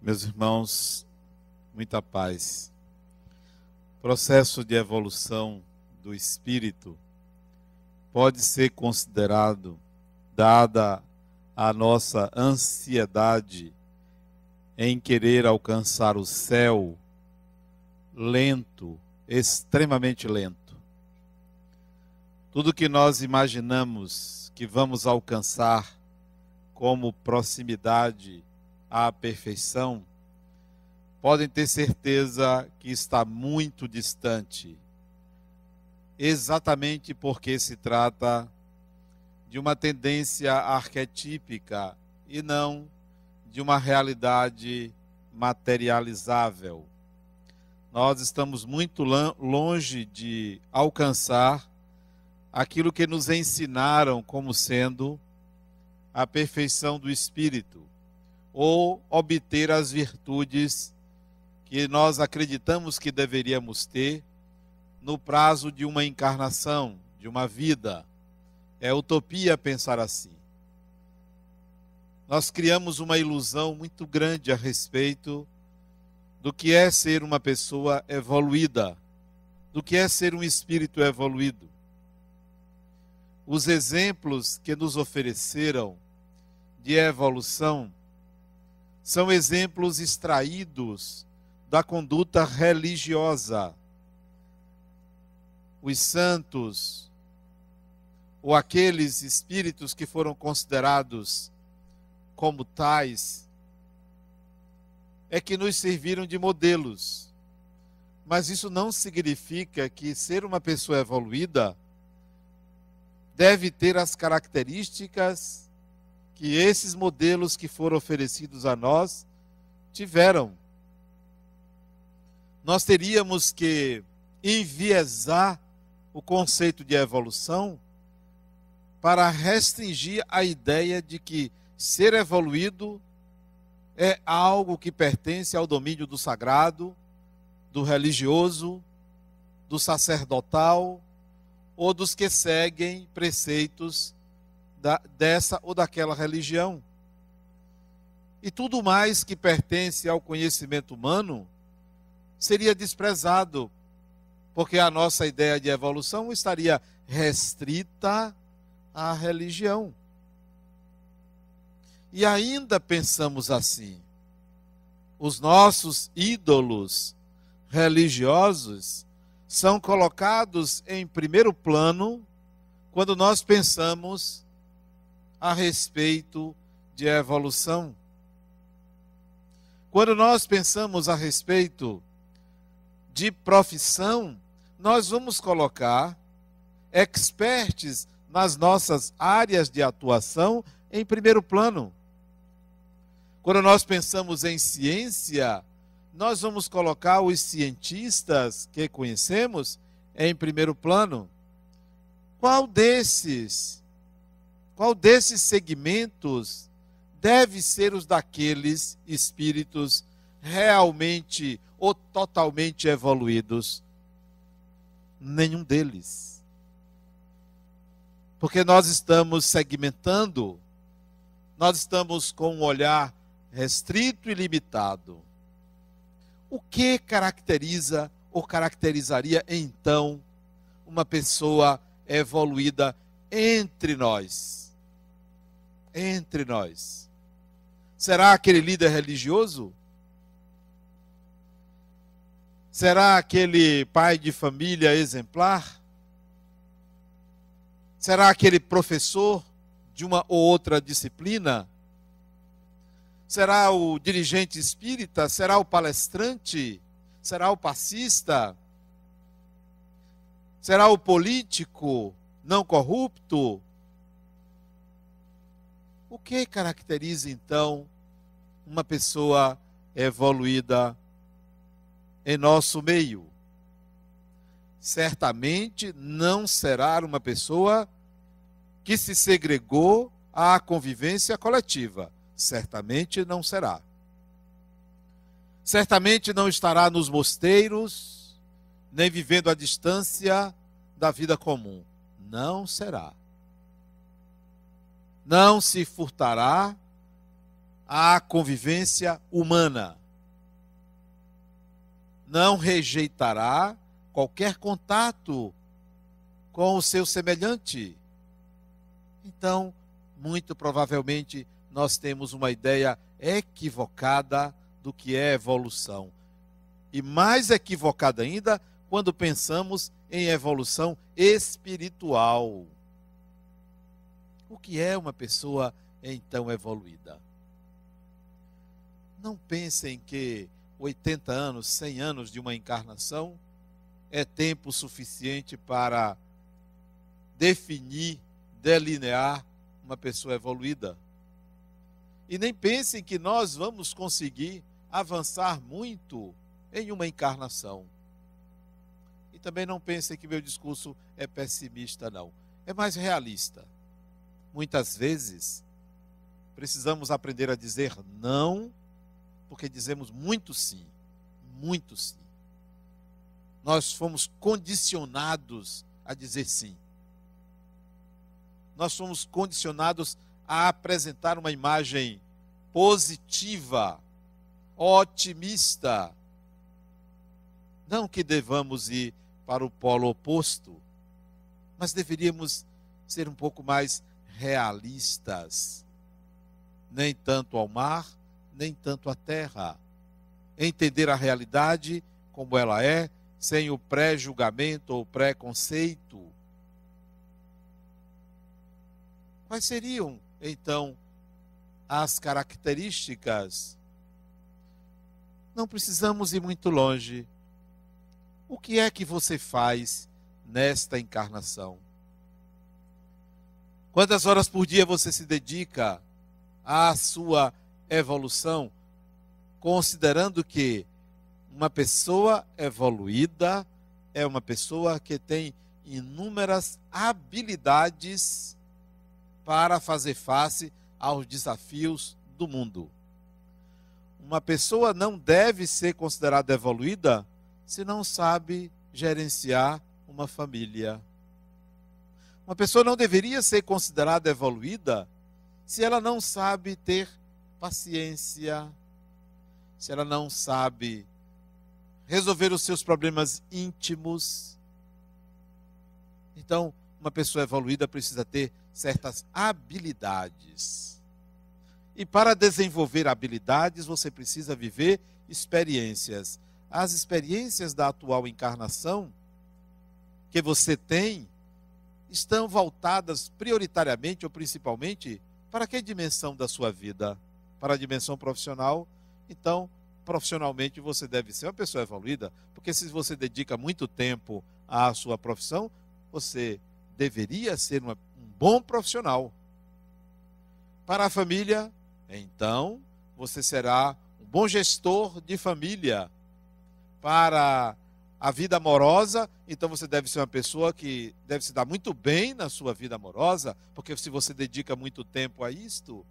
Meus irmãos, muita paz. O processo de evolução do espírito pode ser considerado, dada a nossa ansiedade em querer alcançar o céu, lento, extremamente lento. Tudo que nós imaginamos que vamos alcançar como proximidade à perfeição, podem ter certeza que está muito distante, exatamente porque se trata de uma tendência arquetípica e não de uma realidade materializável. Nós estamos muito longe de alcançar aquilo que nos ensinaram como sendo a perfeição do espírito ou obter as virtudes que nós acreditamos que deveríamos ter no prazo de uma encarnação, de uma vida. É utopia pensar assim. Nós criamos uma ilusão muito grande a respeito do que é ser uma pessoa evoluída, do que é ser um espírito evoluído. Os exemplos que nos ofereceram de evolução são exemplos extraídos da conduta religiosa. Os santos, ou aqueles espíritos que foram considerados como tais, é que nos serviram de modelos. Mas isso não significa que ser uma pessoa evoluída deve ter as características que esses modelos que foram oferecidos a nós tiveram. Nós teríamos que enviesar o conceito de evolução para restringir a ideia de que ser evoluído é algo que pertence ao domínio do sagrado, do religioso, do sacerdotal ou dos que seguem preceitos da, dessa ou daquela religião. E tudo mais que pertence ao conhecimento humano seria desprezado, porque a nossa ideia de evolução estaria restrita à religião. E ainda pensamos assim. Os nossos ídolos religiosos são colocados em primeiro plano quando nós pensamos a respeito de evolução. Quando nós pensamos a respeito de profissão, nós vamos colocar experts nas nossas áreas de atuação em primeiro plano. Quando nós pensamos em ciência, nós vamos colocar os cientistas que conhecemos em primeiro plano. Qual desses qual desses segmentos deve ser os daqueles espíritos realmente ou totalmente evoluídos? Nenhum deles. Porque nós estamos segmentando, nós estamos com um olhar restrito e limitado. O que caracteriza ou caracterizaria então uma pessoa evoluída entre nós? entre nós. Será aquele líder religioso? Será aquele pai de família exemplar? Será aquele professor de uma ou outra disciplina? Será o dirigente espírita? Será o palestrante? Será o passista? Será o político não corrupto? O que caracteriza então uma pessoa evoluída em nosso meio? Certamente não será uma pessoa que se segregou à convivência coletiva. Certamente não será. Certamente não estará nos mosteiros, nem vivendo à distância da vida comum. Não será não se furtará à convivência humana. Não rejeitará qualquer contato com o seu semelhante. Então, muito provavelmente, nós temos uma ideia equivocada do que é evolução. E mais equivocada ainda quando pensamos em evolução espiritual. O que é uma pessoa então evoluída? Não pensem que 80 anos, 100 anos de uma encarnação é tempo suficiente para definir, delinear uma pessoa evoluída. E nem pensem que nós vamos conseguir avançar muito em uma encarnação. E também não pensem que meu discurso é pessimista, não. É mais realista. Muitas vezes, precisamos aprender a dizer não, porque dizemos muito sim, muito sim. Nós fomos condicionados a dizer sim. Nós fomos condicionados a apresentar uma imagem positiva, otimista. Não que devamos ir para o polo oposto, mas deveríamos ser um pouco mais realistas, nem tanto ao mar, nem tanto à terra. Entender a realidade como ela é, sem o pré-julgamento ou preconceito. Quais seriam, então, as características? Não precisamos ir muito longe. O que é que você faz nesta encarnação? Quantas horas por dia você se dedica à sua evolução? Considerando que uma pessoa evoluída é uma pessoa que tem inúmeras habilidades para fazer face aos desafios do mundo. Uma pessoa não deve ser considerada evoluída se não sabe gerenciar uma família uma pessoa não deveria ser considerada evoluída se ela não sabe ter paciência, se ela não sabe resolver os seus problemas íntimos. Então, uma pessoa evoluída precisa ter certas habilidades. E para desenvolver habilidades, você precisa viver experiências. As experiências da atual encarnação que você tem estão voltadas prioritariamente ou principalmente para que dimensão da sua vida? Para a dimensão profissional? Então, profissionalmente você deve ser uma pessoa evoluída, porque se você dedica muito tempo à sua profissão, você deveria ser uma, um bom profissional. Para a família, então, você será um bom gestor de família. Para a vida amorosa, então você deve ser uma pessoa que deve se dar muito bem na sua vida amorosa, porque se você dedica muito tempo a isto,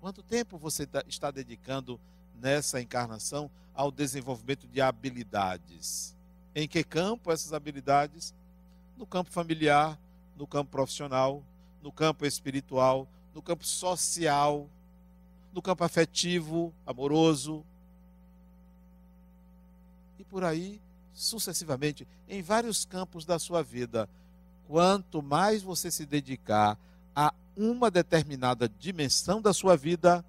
quanto tempo você tá, está dedicando nessa encarnação ao desenvolvimento de habilidades? Em que campo essas habilidades? No campo familiar, no campo profissional, no campo espiritual, no campo social, no campo afetivo, amoroso. E por aí sucessivamente em vários campos da sua vida. Quanto mais você se dedicar a uma determinada dimensão da sua vida,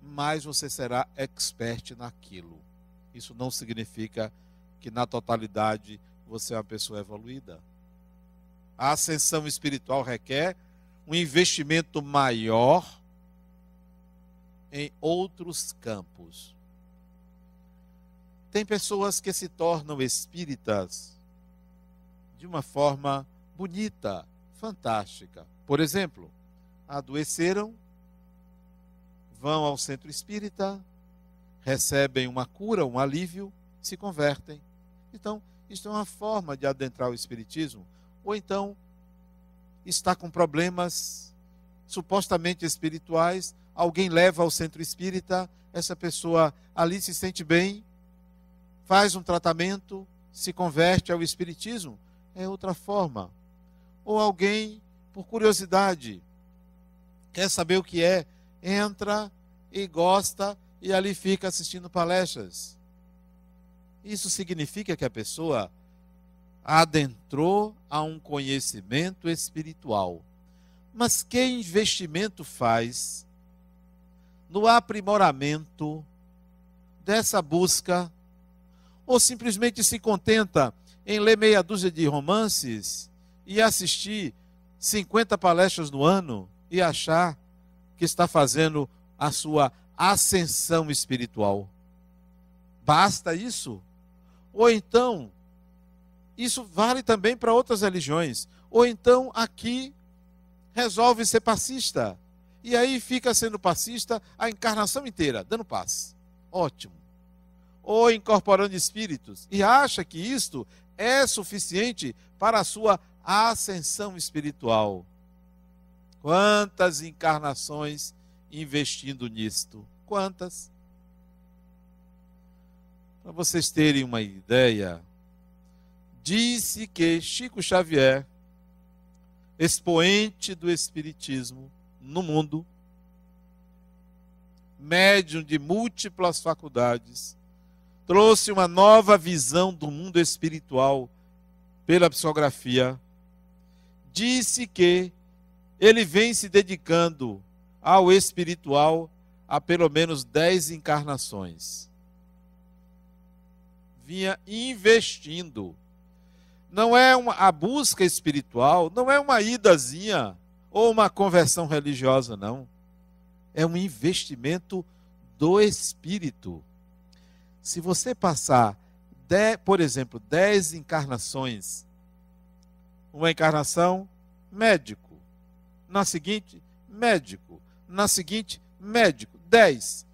mais você será expert naquilo. Isso não significa que na totalidade você é uma pessoa evoluída. A ascensão espiritual requer um investimento maior em outros campos. Tem pessoas que se tornam espíritas de uma forma bonita, fantástica. Por exemplo, adoeceram, vão ao centro espírita, recebem uma cura, um alívio, se convertem. Então, isto é uma forma de adentrar o espiritismo. Ou então, está com problemas supostamente espirituais, alguém leva ao centro espírita, essa pessoa ali se sente bem, faz um tratamento, se converte ao Espiritismo, é outra forma. Ou alguém, por curiosidade, quer saber o que é, entra e gosta e ali fica assistindo palestras. Isso significa que a pessoa adentrou a um conhecimento espiritual. Mas que investimento faz no aprimoramento dessa busca ou simplesmente se contenta em ler meia dúzia de romances e assistir 50 palestras no ano e achar que está fazendo a sua ascensão espiritual. Basta isso? Ou então, isso vale também para outras religiões. Ou então, aqui, resolve ser passista. E aí fica sendo passista a encarnação inteira, dando paz. Ótimo ou incorporando espíritos, e acha que isto é suficiente para a sua ascensão espiritual. Quantas encarnações investindo nisto? Quantas? Para vocês terem uma ideia, disse que Chico Xavier, expoente do Espiritismo no mundo, médium de múltiplas faculdades, trouxe uma nova visão do mundo espiritual pela psicografia. Disse que ele vem se dedicando ao espiritual há pelo menos dez encarnações. Vinha investindo. Não é uma, a busca espiritual, não é uma idazinha ou uma conversão religiosa, não. É um investimento do espírito se você passar, de, por exemplo, 10 encarnações, uma encarnação, médico. Na seguinte, médico. Na seguinte, médico. 10.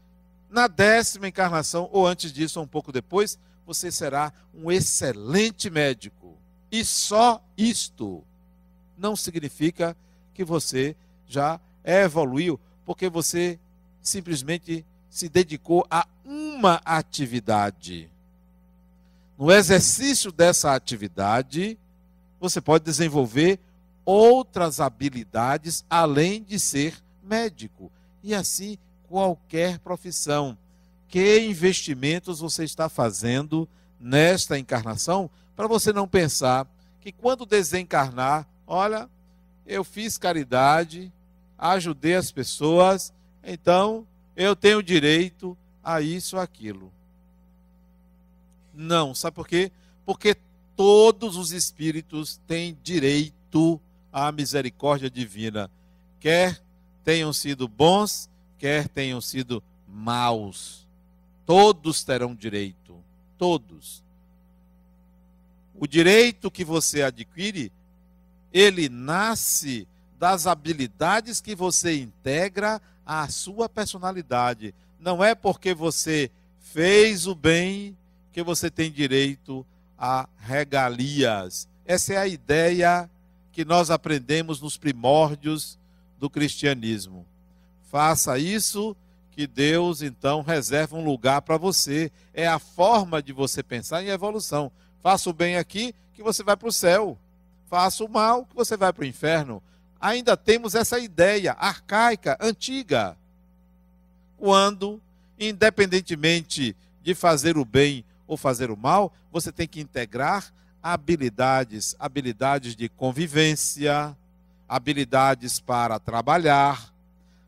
Na décima encarnação, ou antes disso, ou um pouco depois, você será um excelente médico. E só isto não significa que você já evoluiu, porque você simplesmente se dedicou a uma atividade. No exercício dessa atividade, você pode desenvolver outras habilidades além de ser médico. E assim, qualquer profissão. Que investimentos você está fazendo nesta encarnação para você não pensar que quando desencarnar, olha, eu fiz caridade, ajudei as pessoas, então eu tenho direito a isso, aquilo. Não, sabe por quê? Porque todos os espíritos têm direito à misericórdia divina, quer tenham sido bons, quer tenham sido maus. Todos terão direito, todos. O direito que você adquire, ele nasce das habilidades que você integra à sua personalidade não é porque você fez o bem que você tem direito a regalias. Essa é a ideia que nós aprendemos nos primórdios do cristianismo. Faça isso que Deus então reserva um lugar para você. É a forma de você pensar em evolução. Faça o bem aqui que você vai para o céu. Faça o mal que você vai para o inferno. Ainda temos essa ideia arcaica, antiga quando, independentemente de fazer o bem ou fazer o mal, você tem que integrar habilidades, habilidades de convivência, habilidades para trabalhar,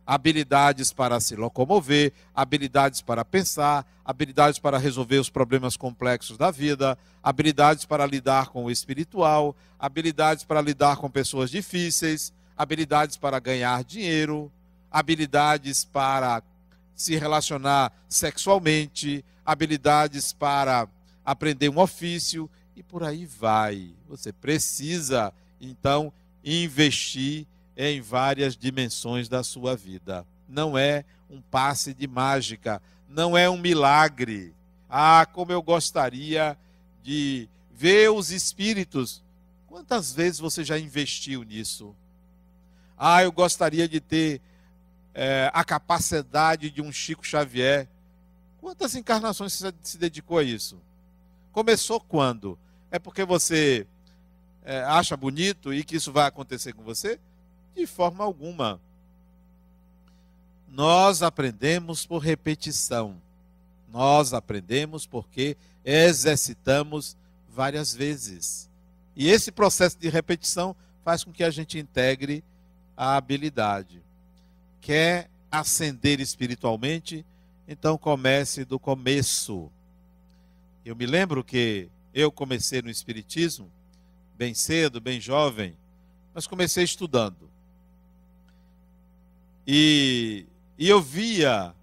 habilidades para se locomover, habilidades para pensar, habilidades para resolver os problemas complexos da vida, habilidades para lidar com o espiritual, habilidades para lidar com pessoas difíceis, habilidades para ganhar dinheiro, habilidades para se relacionar sexualmente, habilidades para aprender um ofício e por aí vai. Você precisa, então, investir em várias dimensões da sua vida. Não é um passe de mágica, não é um milagre. Ah, como eu gostaria de ver os espíritos. Quantas vezes você já investiu nisso? Ah, eu gostaria de ter é, a capacidade de um Chico Xavier. Quantas encarnações você se dedicou a isso? Começou quando? É porque você é, acha bonito e que isso vai acontecer com você? De forma alguma. Nós aprendemos por repetição. Nós aprendemos porque exercitamos várias vezes. E esse processo de repetição faz com que a gente integre a habilidade quer ascender espiritualmente, então comece do começo. Eu me lembro que eu comecei no espiritismo bem cedo, bem jovem, mas comecei estudando. E, e eu via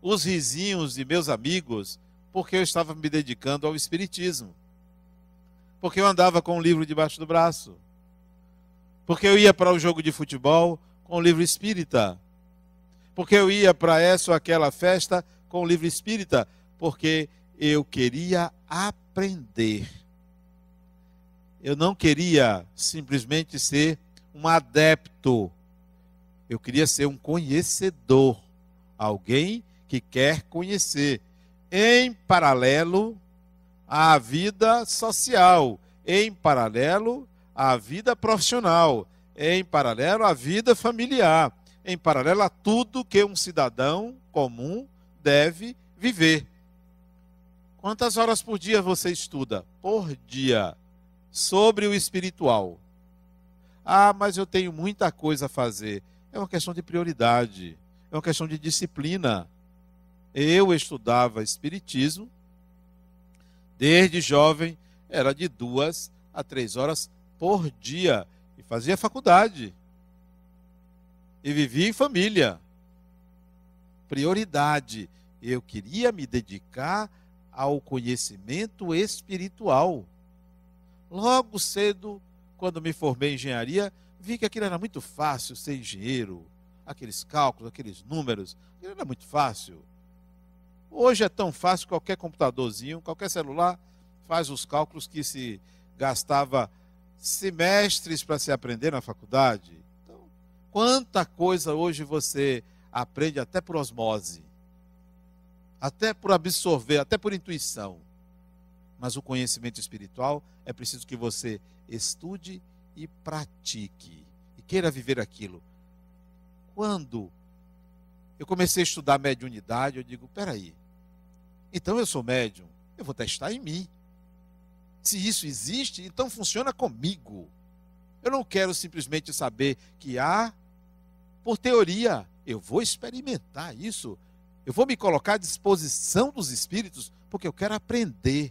os risinhos de meus amigos porque eu estava me dedicando ao espiritismo. Porque eu andava com um livro debaixo do braço. Porque eu ia para o um jogo de futebol com o um livro espírita porque eu ia para essa ou aquela festa com o livro espírita, porque eu queria aprender. Eu não queria simplesmente ser um adepto. Eu queria ser um conhecedor, alguém que quer conhecer, em paralelo à vida social, em paralelo à vida profissional, em paralelo à vida familiar em paralelo a tudo que um cidadão comum deve viver. Quantas horas por dia você estuda? Por dia. Sobre o espiritual. Ah, mas eu tenho muita coisa a fazer. É uma questão de prioridade, é uma questão de disciplina. Eu estudava Espiritismo desde jovem, era de duas a três horas por dia e fazia faculdade e vivia em família. Prioridade. Eu queria me dedicar ao conhecimento espiritual. Logo cedo, quando me formei em engenharia, vi que aquilo era muito fácil ser engenheiro. Aqueles cálculos, aqueles números, aquilo era muito fácil. Hoje é tão fácil, qualquer computadorzinho, qualquer celular faz os cálculos que se gastava semestres para se aprender na faculdade. Quanta coisa hoje você aprende até por osmose, até por absorver, até por intuição. Mas o conhecimento espiritual é preciso que você estude e pratique e queira viver aquilo. Quando eu comecei a estudar mediunidade, eu digo: peraí, então eu sou médium, eu vou testar em mim. Se isso existe, então funciona comigo. Eu não quero simplesmente saber que há por teoria. Eu vou experimentar isso. Eu vou me colocar à disposição dos espíritos, porque eu quero aprender.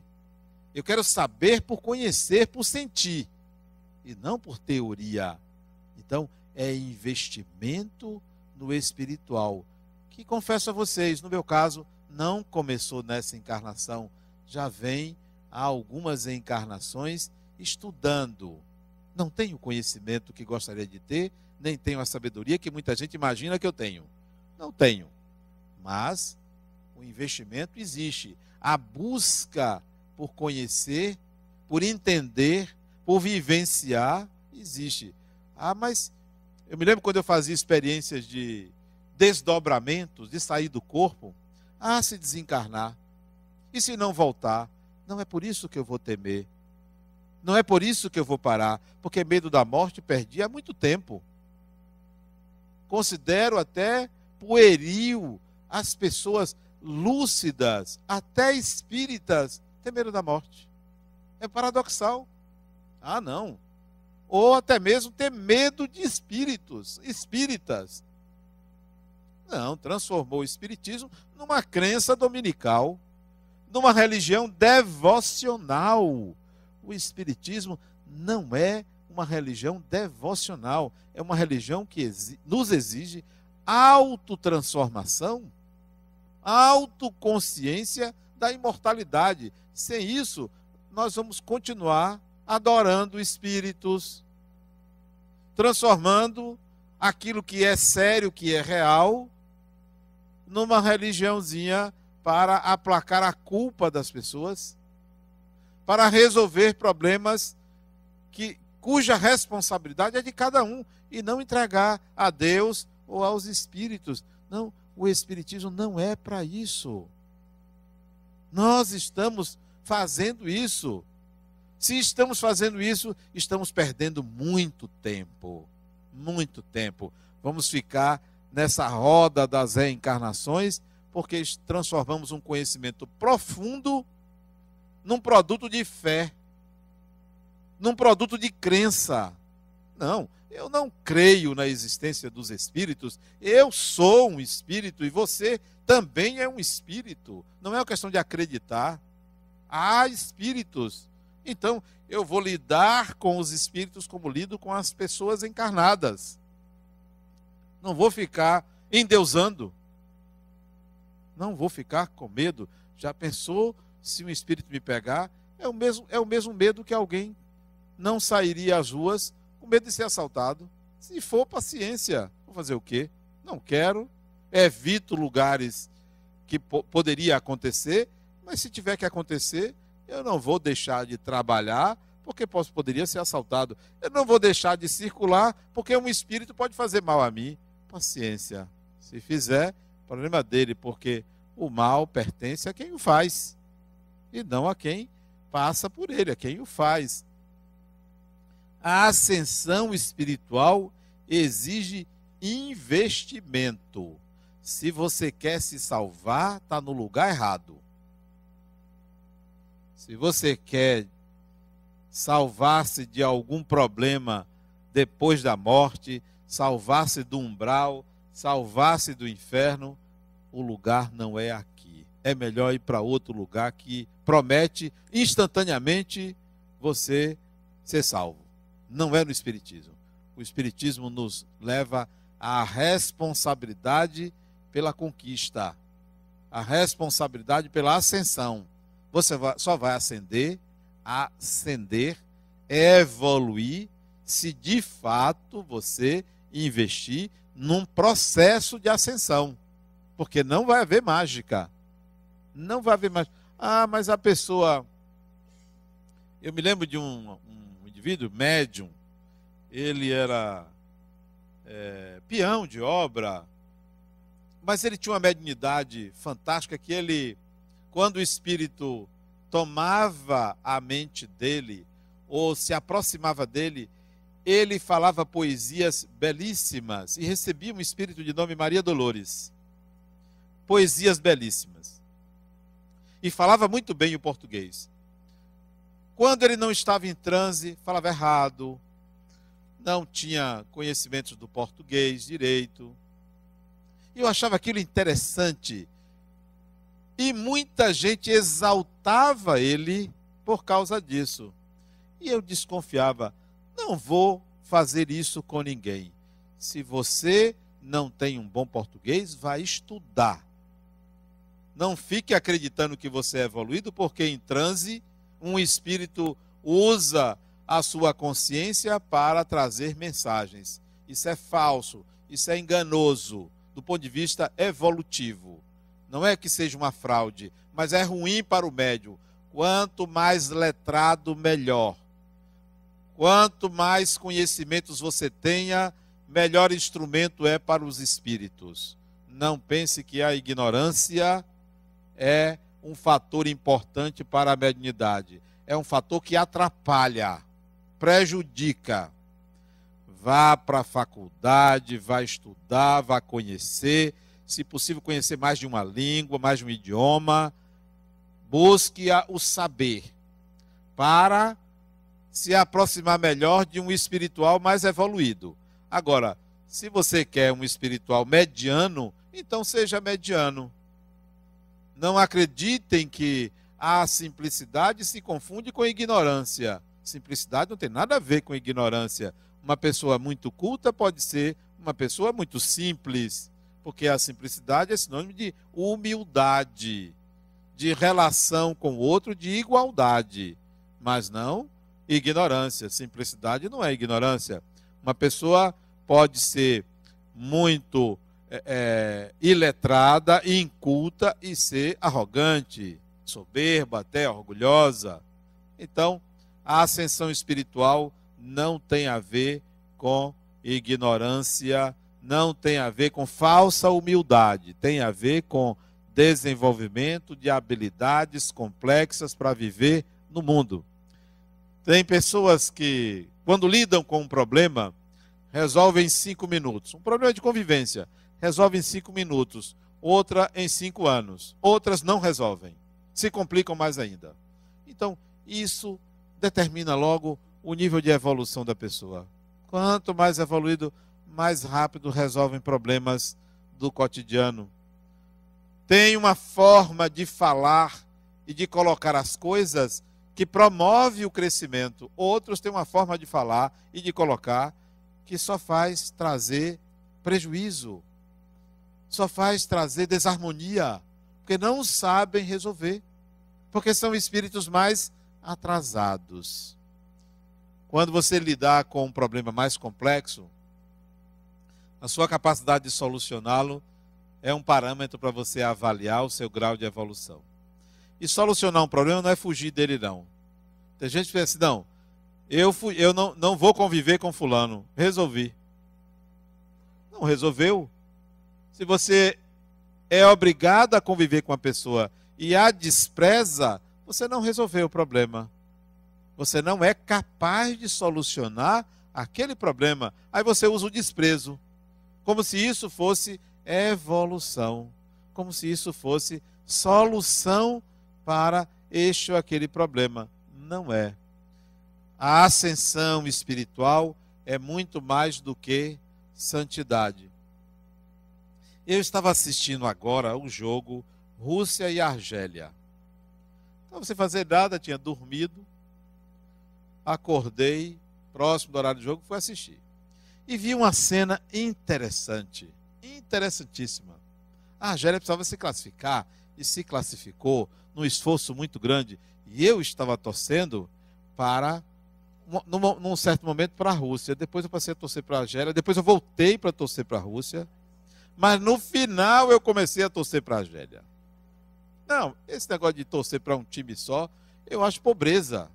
Eu quero saber por conhecer, por sentir, e não por teoria. Então, é investimento no espiritual, que confesso a vocês, no meu caso, não começou nessa encarnação, já vem há algumas encarnações estudando. Não tenho o conhecimento que gostaria de ter, nem tenho a sabedoria que muita gente imagina que eu tenho. Não tenho. Mas o investimento existe. A busca por conhecer, por entender, por vivenciar, existe. Ah, mas eu me lembro quando eu fazia experiências de desdobramentos, de sair do corpo. Ah, se desencarnar. E se não voltar? Não é por isso que eu vou temer. Não é por isso que eu vou parar, porque medo da morte perdi há muito tempo considero até pueril, as pessoas lúcidas, até espíritas, têm medo da morte. É paradoxal. Ah, não. Ou até mesmo ter medo de espíritos, espíritas. Não, transformou o espiritismo numa crença dominical, numa religião devocional. O espiritismo não é uma religião devocional, é uma religião que exi nos exige autotransformação, autoconsciência da imortalidade. Sem isso, nós vamos continuar adorando espíritos, transformando aquilo que é sério, que é real, numa religiãozinha para aplacar a culpa das pessoas, para resolver problemas que, cuja responsabilidade é de cada um, e não entregar a Deus ou aos espíritos. Não, o espiritismo não é para isso. Nós estamos fazendo isso. Se estamos fazendo isso, estamos perdendo muito tempo. Muito tempo. Vamos ficar nessa roda das reencarnações, porque transformamos um conhecimento profundo num produto de fé num produto de crença. Não, eu não creio na existência dos espíritos. Eu sou um espírito e você também é um espírito. Não é uma questão de acreditar. Há espíritos. Então, eu vou lidar com os espíritos como lido com as pessoas encarnadas. Não vou ficar endeusando. Não vou ficar com medo. Já pensou se um espírito me pegar? É o mesmo, é o mesmo medo que alguém não sairia às ruas com medo de ser assaltado. Se for, paciência. Vou fazer o quê? Não quero. Evito lugares que po poderia acontecer, mas se tiver que acontecer, eu não vou deixar de trabalhar porque posso, poderia ser assaltado. Eu não vou deixar de circular porque um espírito pode fazer mal a mim. Paciência. Se fizer, problema dele, porque o mal pertence a quem o faz e não a quem passa por ele, a quem o faz a ascensão espiritual exige investimento. Se você quer se salvar, está no lugar errado. Se você quer salvar-se de algum problema depois da morte, salvar-se do umbral, salvar-se do inferno, o lugar não é aqui. É melhor ir para outro lugar que promete instantaneamente você ser salvo não é no Espiritismo. O Espiritismo nos leva à responsabilidade pela conquista, à responsabilidade pela ascensão. Você só vai ascender, ascender, evoluir, se de fato você investir num processo de ascensão. Porque não vai haver mágica. Não vai haver mágica. Ah, mas a pessoa. Eu me lembro de um, indivíduo, médium, ele era é, peão de obra, mas ele tinha uma mediunidade fantástica que ele, quando o espírito tomava a mente dele ou se aproximava dele, ele falava poesias belíssimas e recebia um espírito de nome Maria Dolores. Poesias belíssimas. E falava muito bem o português. Quando ele não estava em transe, falava errado, não tinha conhecimentos do português direito. E eu achava aquilo interessante. E muita gente exaltava ele por causa disso. E eu desconfiava, não vou fazer isso com ninguém. Se você não tem um bom português, vai estudar. Não fique acreditando que você é evoluído, porque em transe um espírito usa a sua consciência para trazer mensagens. Isso é falso, isso é enganoso do ponto de vista evolutivo. Não é que seja uma fraude, mas é ruim para o médio. Quanto mais letrado, melhor. Quanto mais conhecimentos você tenha, melhor instrumento é para os espíritos. Não pense que a ignorância é um fator importante para a mediunidade. É um fator que atrapalha, prejudica. Vá para a faculdade, vá estudar, vá conhecer, se possível, conhecer mais de uma língua, mais de um idioma. Busque o saber para se aproximar melhor de um espiritual mais evoluído. Agora, se você quer um espiritual mediano, então seja mediano não acreditem que a simplicidade se confunde com ignorância. Simplicidade não tem nada a ver com ignorância. Uma pessoa muito culta pode ser uma pessoa muito simples, porque a simplicidade é sinônimo de humildade, de relação com o outro, de igualdade, mas não ignorância. Simplicidade não é ignorância. Uma pessoa pode ser muito é, é, iletrada, inculta e ser arrogante, soberba, até orgulhosa. Então, a ascensão espiritual não tem a ver com ignorância, não tem a ver com falsa humildade, tem a ver com desenvolvimento de habilidades complexas para viver no mundo. Tem pessoas que, quando lidam com um problema, resolvem em cinco minutos. Um problema de convivência resolve em cinco minutos, outra em cinco anos, outras não resolvem, se complicam mais ainda. Então, isso determina logo o nível de evolução da pessoa. Quanto mais evoluído, mais rápido resolvem problemas do cotidiano. Tem uma forma de falar e de colocar as coisas que promove o crescimento. Outros têm uma forma de falar e de colocar que só faz trazer prejuízo só faz trazer desarmonia, porque não sabem resolver, porque são espíritos mais atrasados. Quando você lidar com um problema mais complexo, a sua capacidade de solucioná-lo é um parâmetro para você avaliar o seu grau de evolução. E solucionar um problema não é fugir dele, não. Tem gente que pensa assim, não, eu, fui, eu não, não vou conviver com fulano, resolvi. Não resolveu, se você é obrigado a conviver com a pessoa e a despreza, você não resolveu o problema. Você não é capaz de solucionar aquele problema. Aí você usa o desprezo, como se isso fosse evolução, como se isso fosse solução para este ou aquele problema. Não é. A ascensão espiritual é muito mais do que santidade. Eu estava assistindo agora o jogo Rússia e Argélia. Estava sem fazer nada, tinha dormido. Acordei, próximo do horário do jogo, fui assistir. E vi uma cena interessante, interessantíssima. A Argélia precisava se classificar e se classificou num esforço muito grande. E eu estava torcendo para, num, num certo momento, para a Rússia. Depois eu passei a torcer para a Argélia, depois eu voltei para torcer para a Rússia. Mas no final eu comecei a torcer para a Argélia. Não, esse negócio de torcer para um time só, eu acho pobreza.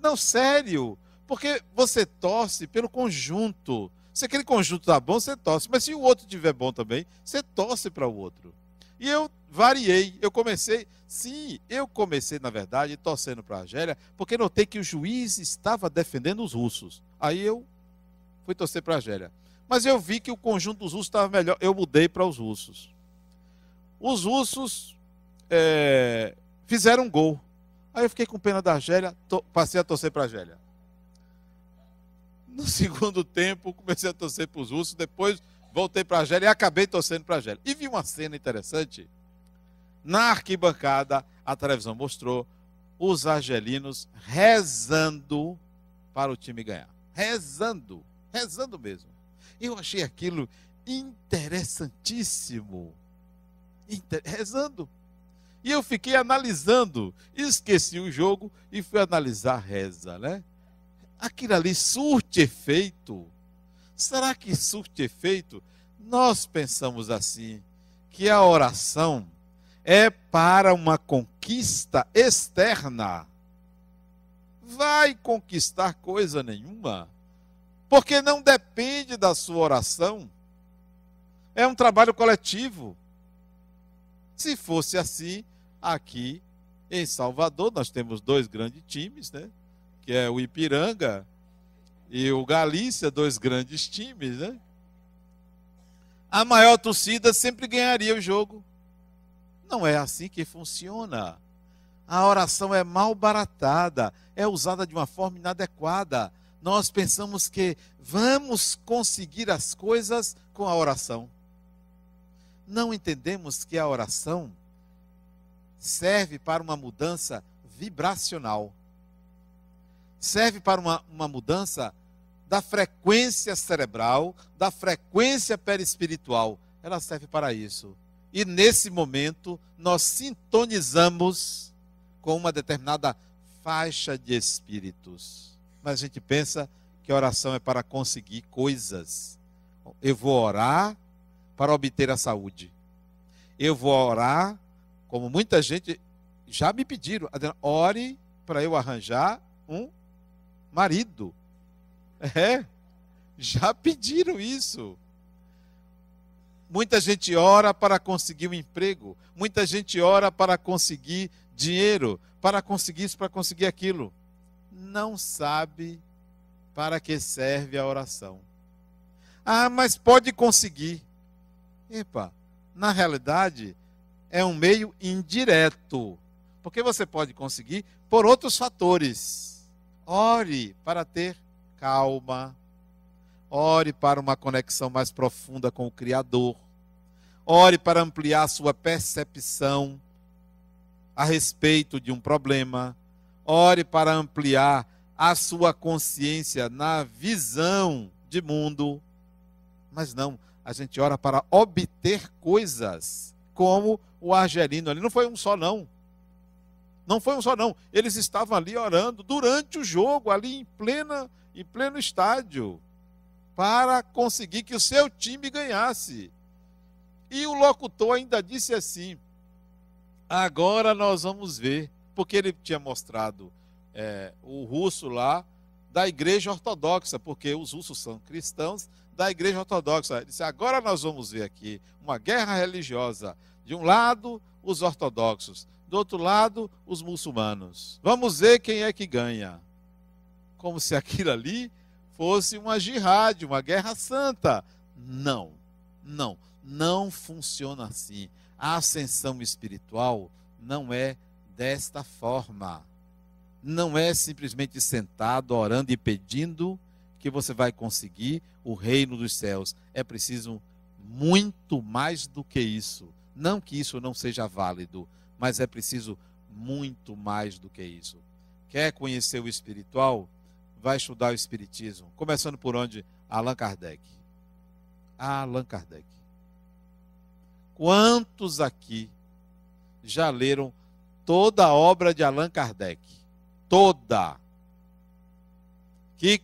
Não, sério. Porque você torce pelo conjunto. Se aquele conjunto tá bom, você torce. Mas se o outro tiver bom também, você torce para o outro. E eu variei. Eu comecei. Sim, eu comecei, na verdade, torcendo para a Argélia, porque notei que o juiz estava defendendo os russos. Aí eu fui torcer para a Argélia. Mas eu vi que o conjunto dos russos estava melhor, eu mudei para os russos. Os russos é, fizeram um gol. Aí eu fiquei com pena da Argélia, passei a torcer para a Argélia. No segundo tempo, comecei a torcer para os russos, depois voltei para a Argélia e acabei torcendo para a Argélia. E vi uma cena interessante. Na arquibancada, a televisão mostrou os argelinos rezando para o time ganhar. Rezando, rezando mesmo. Eu achei aquilo interessantíssimo. Inter... Rezando. E eu fiquei analisando. Esqueci o jogo e fui analisar a reza, né? Aquilo ali surte efeito. Será que surte efeito? Nós pensamos assim, que a oração é para uma conquista externa. Vai conquistar coisa nenhuma porque não depende da sua oração. É um trabalho coletivo. Se fosse assim, aqui em Salvador nós temos dois grandes times, né? Que é o Ipiranga e o Galícia, dois grandes times, né? A maior torcida sempre ganharia o jogo. Não é assim que funciona. A oração é mal baratada, é usada de uma forma inadequada nós pensamos que vamos conseguir as coisas com a oração. Não entendemos que a oração serve para uma mudança vibracional, serve para uma, uma mudança da frequência cerebral, da frequência perispiritual. Ela serve para isso. E nesse momento, nós sintonizamos com uma determinada faixa de espíritos mas a gente pensa que a oração é para conseguir coisas. Eu vou orar para obter a saúde. Eu vou orar, como muita gente já me pediram, ore para eu arranjar um marido. É, já pediram isso. Muita gente ora para conseguir um emprego, muita gente ora para conseguir dinheiro, para conseguir isso, para conseguir aquilo não sabe para que serve a oração. Ah, mas pode conseguir. Epa, na realidade, é um meio indireto. Porque você pode conseguir por outros fatores. Ore para ter calma. Ore para uma conexão mais profunda com o Criador. Ore para ampliar sua percepção a respeito de um problema. Ore para ampliar a sua consciência na visão de mundo. Mas não, a gente ora para obter coisas, como o argelino ali. Não foi um só, não. Não foi um só, não. Eles estavam ali orando durante o jogo, ali em, plena, em pleno estádio, para conseguir que o seu time ganhasse. E o locutor ainda disse assim: agora nós vamos ver porque ele tinha mostrado é, o russo lá da igreja ortodoxa, porque os russos são cristãos da igreja ortodoxa. Ele disse: agora nós vamos ver aqui uma guerra religiosa. De um lado, os ortodoxos, do outro lado, os muçulmanos. Vamos ver quem é que ganha. Como se aquilo ali fosse uma jihad, uma guerra santa. Não, não, não funciona assim. A ascensão espiritual não é desta forma. Não é simplesmente sentado, orando e pedindo que você vai conseguir o reino dos céus. É preciso muito mais do que isso. Não que isso não seja válido, mas é preciso muito mais do que isso. Quer conhecer o espiritual? Vai estudar o espiritismo. Começando por onde? Allan Kardec. Allan Kardec. Quantos aqui já leram toda a obra de Allan Kardec. Toda. Que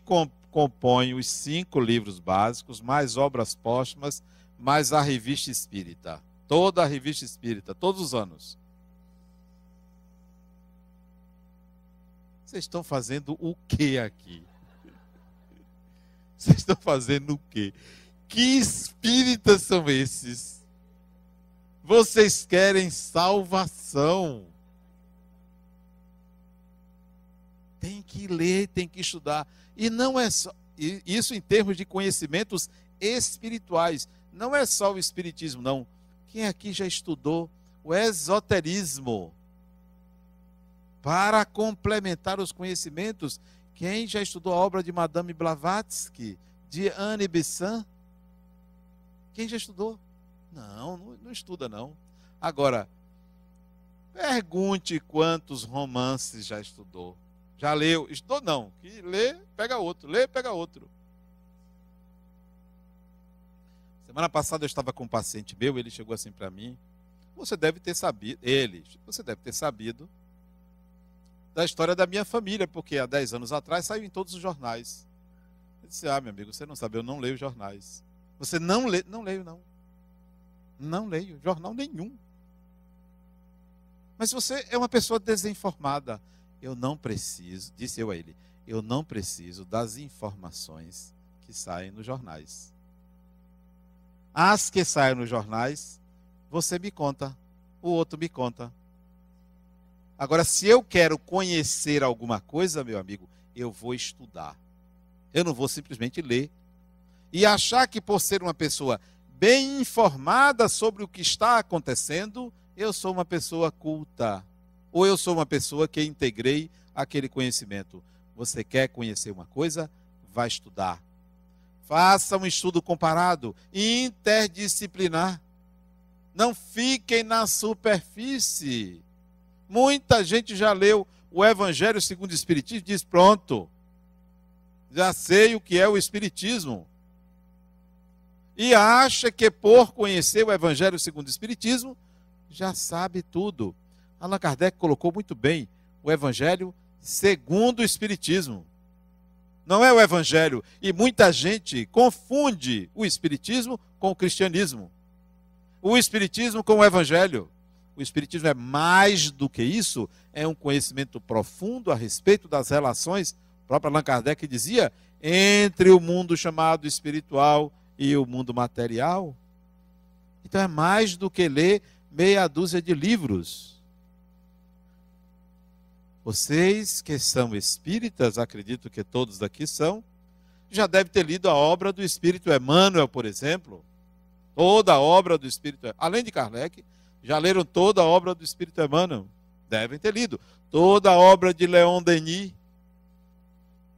compõe os cinco livros básicos, mais obras póstumas, mais a revista espírita. Toda a revista espírita, todos os anos. Vocês estão fazendo o que aqui? Vocês estão fazendo o quê? Que espíritas são esses? Vocês querem salvação. tem que ler, tem que estudar. E não é só, isso em termos de conhecimentos espirituais. Não é só o espiritismo, não. Quem aqui já estudou o esoterismo? Para complementar os conhecimentos, quem já estudou a obra de Madame Blavatsky, de Anne Besant? Quem já estudou? Não, não, não estuda não. Agora, pergunte quantos romances já estudou já leu, estou não. Que lê, pega outro, lê, pega outro. Semana passada eu estava com um paciente meu, ele chegou assim para mim. Você deve ter sabido, ele, você deve ter sabido da história da minha família, porque há 10 anos atrás saiu em todos os jornais. Eu disse: Ah, meu amigo, você não sabe, eu não leio jornais. Você não lê, não leio, não. Não leio jornal nenhum. Mas você é uma pessoa desinformada. Eu não preciso, disse eu a ele, eu não preciso das informações que saem nos jornais. As que saem nos jornais, você me conta, o outro me conta. Agora, se eu quero conhecer alguma coisa, meu amigo, eu vou estudar. Eu não vou simplesmente ler. E achar que por ser uma pessoa bem informada sobre o que está acontecendo, eu sou uma pessoa culta ou eu sou uma pessoa que integrei aquele conhecimento. Você quer conhecer uma coisa? Vá estudar. Faça um estudo comparado, interdisciplinar. Não fiquem na superfície. Muita gente já leu o Evangelho segundo o Espiritismo e diz: pronto, já sei o que é o Espiritismo. E acha que por conhecer o Evangelho segundo o Espiritismo, já sabe tudo. Allan Kardec colocou muito bem o Evangelho segundo o Espiritismo. Não é o Evangelho. E muita gente confunde o Espiritismo com o cristianismo. O Espiritismo com o Evangelho. O Espiritismo é mais do que isso, é um conhecimento profundo a respeito das relações, o próprio Allan Kardec dizia, entre o mundo chamado espiritual e o mundo material. Então é mais do que ler meia dúzia de livros. Vocês que são espíritas, acredito que todos daqui são, já deve ter lido a obra do espírito Emmanuel, por exemplo. Toda a obra do espírito, além de Kardec, já leram toda a obra do espírito Emmanuel? Devem ter lido. Toda a obra de Leon Denis.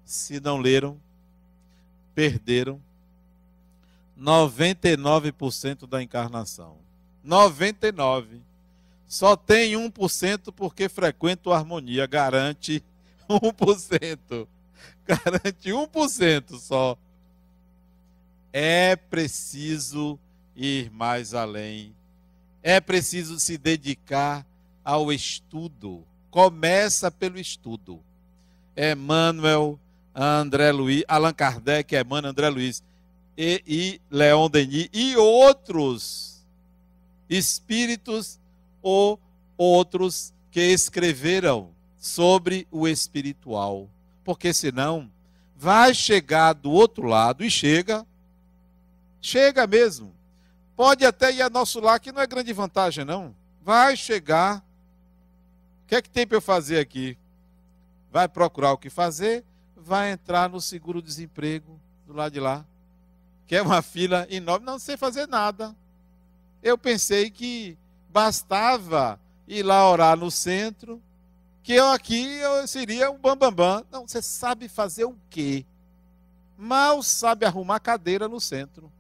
Se não leram, perderam 99% da encarnação. 99. Só tem 1% porque frequenta a harmonia. Garante 1%. Garante 1% só. É preciso ir mais além. É preciso se dedicar ao estudo. Começa pelo estudo. Emmanuel, André Luiz, Allan Kardec, Emmanuel, André Luiz e, e Leon Denis e outros espíritos ou outros que escreveram sobre o espiritual. Porque senão vai chegar do outro lado e chega, chega mesmo. Pode até ir a nosso lar, que não é grande vantagem, não. Vai chegar. O que é que tem para eu fazer aqui? Vai procurar o que fazer, vai entrar no seguro-desemprego do lado de lá. Que é uma fila enorme, não sei fazer nada. Eu pensei que bastava ir lá orar no centro, que eu aqui eu seria um bambambam. Bam, bam. Não, você sabe fazer o quê? Mal sabe arrumar cadeira no centro.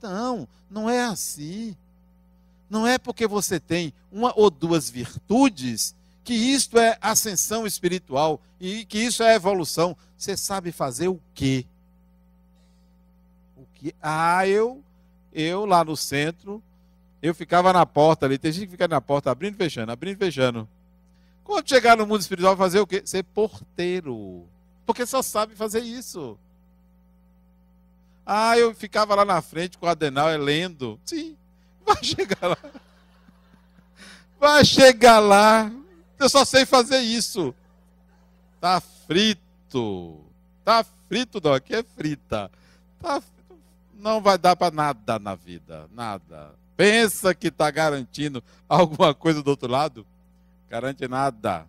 Não, não é assim. Não é porque você tem uma ou duas virtudes que isto é ascensão espiritual e que isso é evolução. Você sabe fazer o quê? O que? Ah, eu, eu lá no centro, eu ficava na porta ali, tem gente que fica na porta abrindo e fechando, abrindo e fechando. Quando chegar no mundo espiritual, fazer o quê? Ser porteiro. Porque só sabe fazer isso. Ah, eu ficava lá na frente com o Adenal é lendo. Sim, vai chegar lá. Vai chegar lá. Eu só sei fazer isso. Tá frito. Tá frito, não. Aqui é frita. Tá frito. Não vai dar para nada na vida. Nada pensa que está garantindo alguma coisa do outro lado, garante nada.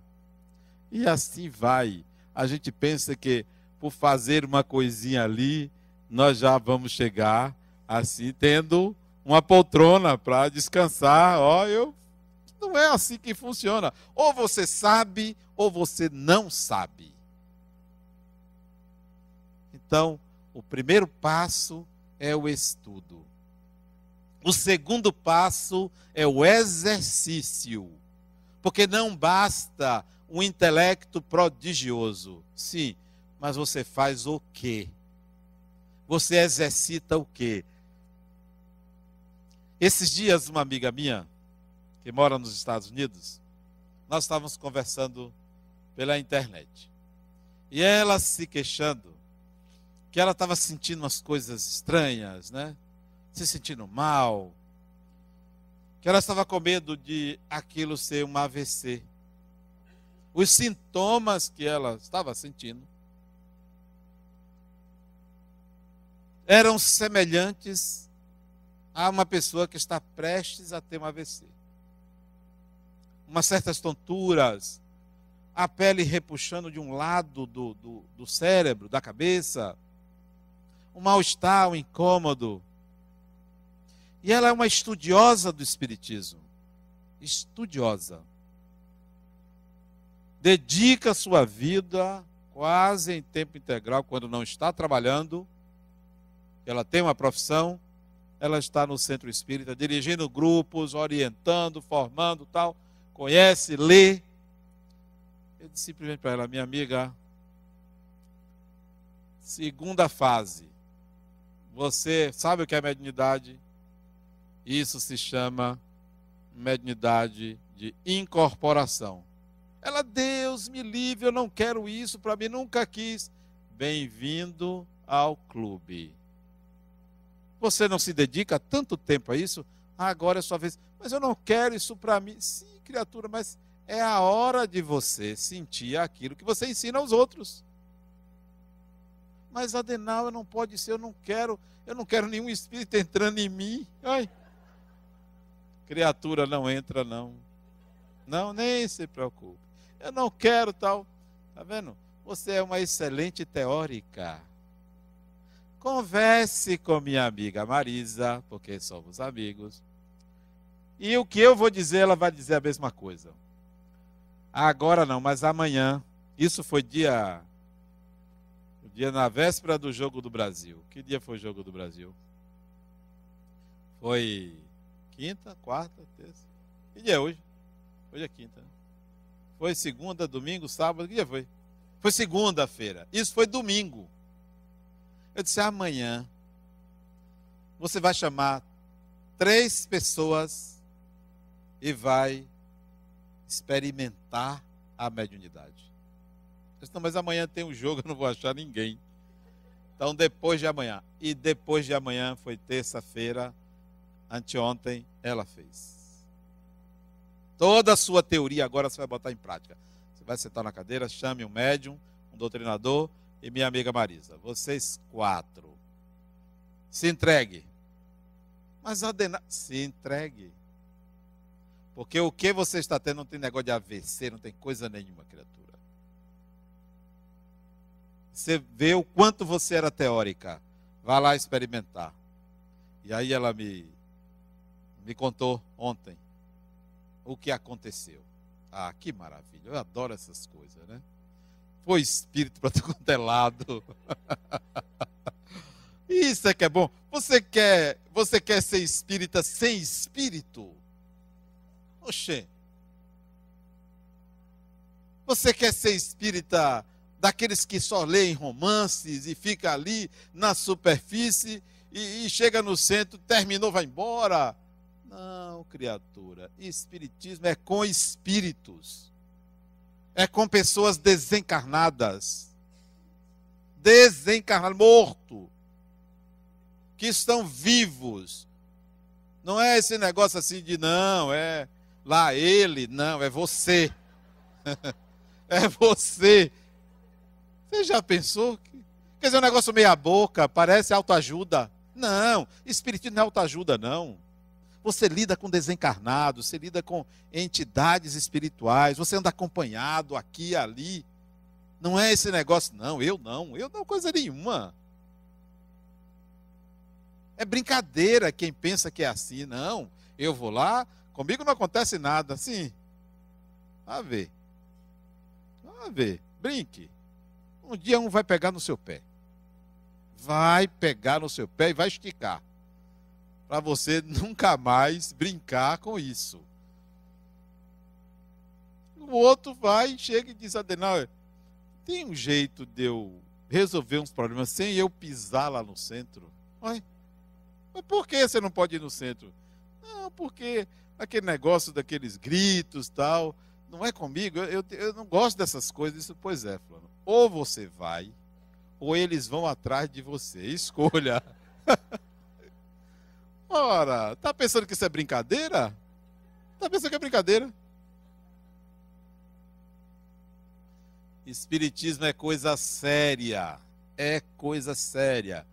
E assim vai. A gente pensa que por fazer uma coisinha ali, nós já vamos chegar assim, tendo uma poltrona para descansar. Ó, eu. Não é assim que funciona. Ou você sabe, ou você não sabe. Então, o primeiro passo é o estudo. O segundo passo é o exercício. Porque não basta um intelecto prodigioso. Sim, mas você faz o quê? Você exercita o quê? Esses dias, uma amiga minha, que mora nos Estados Unidos, nós estávamos conversando pela internet. E ela se queixando que ela estava sentindo umas coisas estranhas, né? se sentindo mal, que ela estava com medo de aquilo ser um AVC. Os sintomas que ela estava sentindo eram semelhantes a uma pessoa que está prestes a ter um AVC. Umas certas tonturas, a pele repuxando de um lado do, do, do cérebro, da cabeça, um mal-estar, um incômodo. E ela é uma estudiosa do Espiritismo. Estudiosa. Dedica sua vida quase em tempo integral, quando não está trabalhando. Ela tem uma profissão. Ela está no centro espírita, dirigindo grupos, orientando, formando tal. Conhece, lê. Eu disse simplesmente para ela, minha amiga, segunda fase. Você sabe o que é a mediunidade? Isso se chama mediunidade de incorporação. Ela, Deus me livre, eu não quero isso, para mim nunca quis. Bem-vindo ao clube. Você não se dedica tanto tempo a isso? Ah, agora é sua vez. Mas eu não quero isso para mim. Sim, criatura, mas é a hora de você sentir aquilo que você ensina aos outros. Mas eu não pode ser, eu não quero, eu não quero nenhum espírito entrando em mim. Ai. Criatura não entra, não. Não, nem se preocupe. Eu não quero tal. Tá vendo? Você é uma excelente teórica. Converse com minha amiga Marisa, porque somos amigos. E o que eu vou dizer, ela vai dizer a mesma coisa. Agora não, mas amanhã. Isso foi dia. Dia na véspera do Jogo do Brasil. Que dia foi o Jogo do Brasil? Foi Quinta, quarta, terça. Que dia é hoje? Hoje é quinta. Né? Foi segunda, domingo, sábado. Que dia foi? Foi segunda-feira. Isso foi domingo. Eu disse: amanhã você vai chamar três pessoas e vai experimentar a mediunidade. Eu disse, mas amanhã tem um jogo, eu não vou achar ninguém. Então, depois de amanhã. E depois de amanhã foi terça-feira anteontem ela fez. Toda a sua teoria agora você vai botar em prática. Você vai sentar na cadeira, chame um médium, um doutrinador e minha amiga Marisa. Vocês quatro. Se entregue. Mas Adenauer. Se entregue. Porque o que você está tendo não tem negócio de AVC, não tem coisa nenhuma, criatura. Você vê o quanto você era teórica. Vá lá experimentar. E aí ela me me contou ontem o que aconteceu. Ah, que maravilha. Eu adoro essas coisas, né? Foi espírito para tudo quanto é lado. Isso é que é bom. Você quer, você quer ser espírita sem espírito? Oxê. Você quer ser espírita daqueles que só leem romances e fica ali na superfície e, e chega no centro, terminou, vai embora? Não, criatura. Espiritismo é com espíritos. É com pessoas desencarnadas. Desencarnadas, morto. Que estão vivos. Não é esse negócio assim de não, é lá ele, não, é você. é você. Você já pensou? Que... Quer dizer, é um negócio meia boca, parece autoajuda. Não, espiritismo não é autoajuda, não. Você lida com desencarnados, você lida com entidades espirituais, você anda acompanhado aqui e ali. Não é esse negócio, não, eu não, eu não, coisa nenhuma. É brincadeira quem pensa que é assim, não. Eu vou lá, comigo não acontece nada, assim. a ver. a ver. Brinque. Um dia um vai pegar no seu pé. Vai pegar no seu pé e vai esticar para você nunca mais brincar com isso. O outro vai, chega e diz: Adenal, tem um jeito de eu resolver uns problemas sem eu pisar lá no centro? Olha, mas por que você não pode ir no centro? Não, porque aquele negócio daqueles gritos tal, não é comigo, eu, eu, eu não gosto dessas coisas. Isso, pois é, Fulano. Ou você vai, ou eles vão atrás de você. Escolha. Ora, tá pensando que isso é brincadeira? Tá pensando que é brincadeira? Espiritismo é coisa séria. É coisa séria.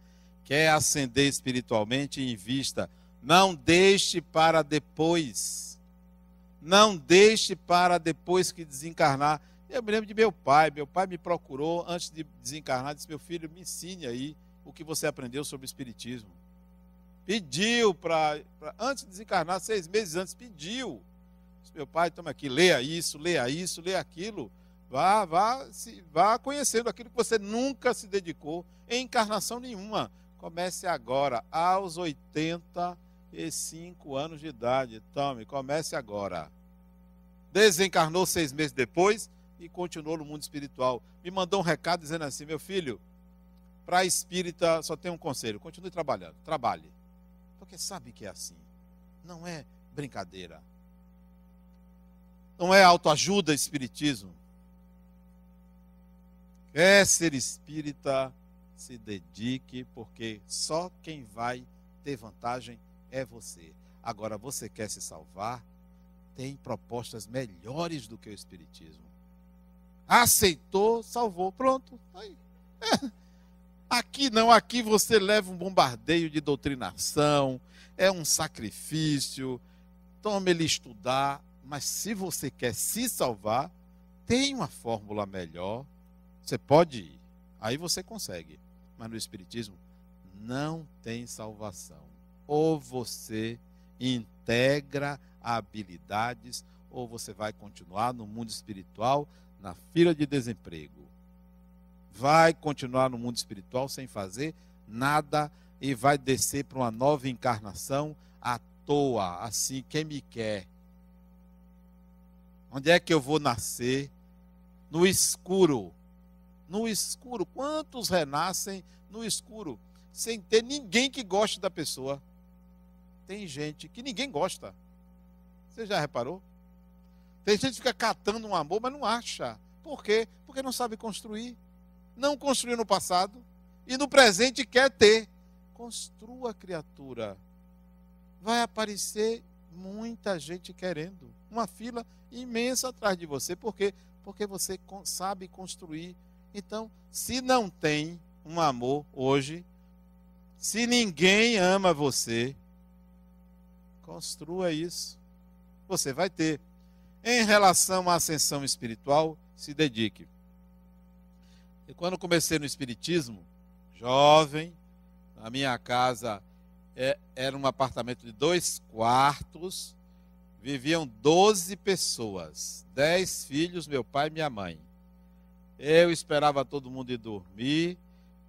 Quer ascender espiritualmente? Invista. Não deixe para depois. Não deixe para depois que desencarnar. Eu me lembro de meu pai. Meu pai me procurou antes de desencarnar. Disse: Meu filho, me ensine aí o que você aprendeu sobre espiritismo pediu para, antes de desencarnar, seis meses antes, pediu. Meu pai, toma aqui, leia isso, leia isso, leia aquilo. Vá, vá, se, vá conhecendo aquilo que você nunca se dedicou em encarnação nenhuma. Comece agora, aos 85 anos de idade. Tome, comece agora. Desencarnou seis meses depois e continuou no mundo espiritual. Me mandou um recado dizendo assim: meu filho, para espírita, só tem um conselho: continue trabalhando, trabalhe porque sabe que é assim. Não é brincadeira. Não é autoajuda espiritismo. Quer ser espírita, se dedique, porque só quem vai ter vantagem é você. Agora, você quer se salvar? Tem propostas melhores do que o espiritismo. Aceitou, salvou. Pronto. Tá aí. É. Aqui não, aqui você leva um bombardeio de doutrinação, é um sacrifício. Toma ele estudar, mas se você quer se salvar, tem uma fórmula melhor. Você pode ir, aí você consegue. Mas no Espiritismo não tem salvação. Ou você integra habilidades, ou você vai continuar no mundo espiritual na fila de desemprego vai continuar no mundo espiritual sem fazer nada e vai descer para uma nova encarnação à toa, assim, quem me quer? Onde é que eu vou nascer? No escuro. No escuro. Quantos renascem no escuro? Sem ter ninguém que goste da pessoa. Tem gente que ninguém gosta. Você já reparou? Tem gente que fica catando um amor, mas não acha. Por quê? Porque não sabe construir não construiu no passado e no presente quer ter. Construa criatura. Vai aparecer muita gente querendo, uma fila imensa atrás de você, porque porque você sabe construir. Então, se não tem um amor hoje, se ninguém ama você, construa isso. Você vai ter. Em relação à ascensão espiritual, se dedique. E quando comecei no Espiritismo, jovem, a minha casa é, era um apartamento de dois quartos, viviam 12 pessoas, 10 filhos, meu pai e minha mãe. Eu esperava todo mundo ir dormir,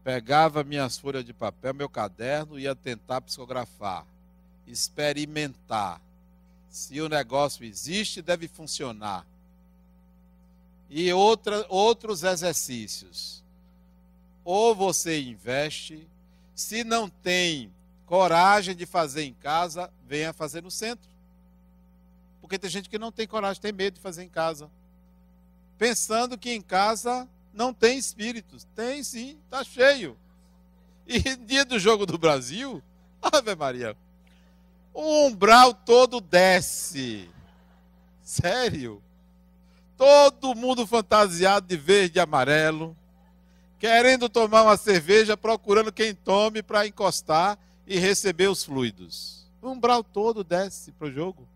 pegava minhas folhas de papel, meu caderno, ia tentar psicografar, experimentar. Se o negócio existe, deve funcionar e outra, outros exercícios. Ou você investe, se não tem coragem de fazer em casa, venha fazer no centro. Porque tem gente que não tem coragem, tem medo de fazer em casa. Pensando que em casa não tem espíritos. Tem sim, está cheio. E dia do jogo do Brasil, Ave Maria, o umbral todo desce. Sério? Todo mundo fantasiado de verde e amarelo, querendo tomar uma cerveja, procurando quem tome para encostar e receber os fluidos. O umbral todo desce para o jogo.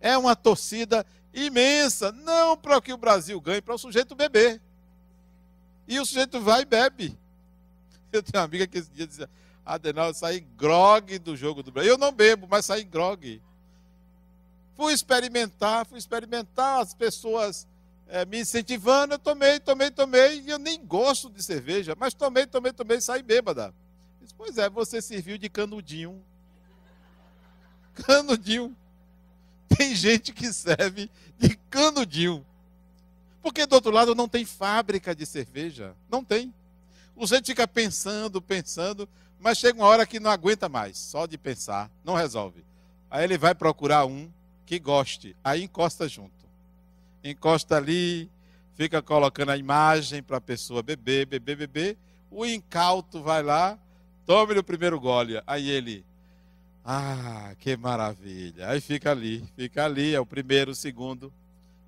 É uma torcida imensa, não para que o Brasil ganhe, para o sujeito beber. E o sujeito vai e bebe. Eu tenho uma amiga que esse dia dizia, Adenal, eu saí grogue do jogo do Brasil. Eu não bebo, mas saí grogue. Fui experimentar, fui experimentar as pessoas é, me incentivando, eu tomei, tomei, tomei, e eu nem gosto de cerveja, mas tomei, tomei, tomei, saí bêbada. Diz, pois é, você serviu de canudinho. Canudinho. Tem gente que serve de canudinho. Porque do outro lado não tem fábrica de cerveja. Não tem. O gente fica pensando, pensando, mas chega uma hora que não aguenta mais, só de pensar, não resolve. Aí ele vai procurar um que goste, aí encosta junto encosta ali, fica colocando a imagem para a pessoa beber, beber, beber. O incauto vai lá, tome o primeiro gole. Aí ele, ah, que maravilha. Aí fica ali, fica ali, é o primeiro, o segundo.